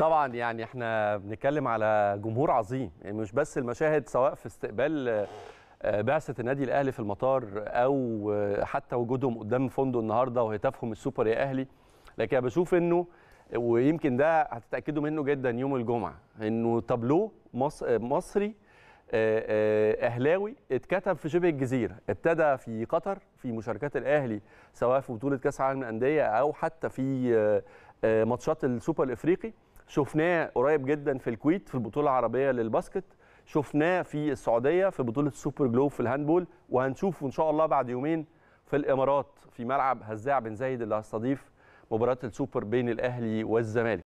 طبعا يعني احنا بنتكلم على جمهور عظيم يعني مش بس المشاهد سواء في استقبال آه، بعثه النادي الاهلي في المطار او آه، حتى وجودهم قدام فندق النهارده وهتافهم السوبر يا اهلي لكن بشوف انه ويمكن ده هتتاكدوا منه جدا يوم الجمعه انه تابلو آه، مصري اهلاوي اتكتب في شبه الجزيره ابتدى في قطر في مشاركات الاهلي سواء في بطوله كاس العالم للانديه او حتى في ماتشات السوبر الافريقي شفناه قريب جدا في الكويت في البطوله العربيه للباسكت شفناه في السعوديه في بطوله السوبر جلوب في الهاندبول وهنشوفه ان شاء الله بعد يومين في الامارات في ملعب هزاع بن زايد اللي هيستضيف مباراه السوبر بين الاهلي والزمالك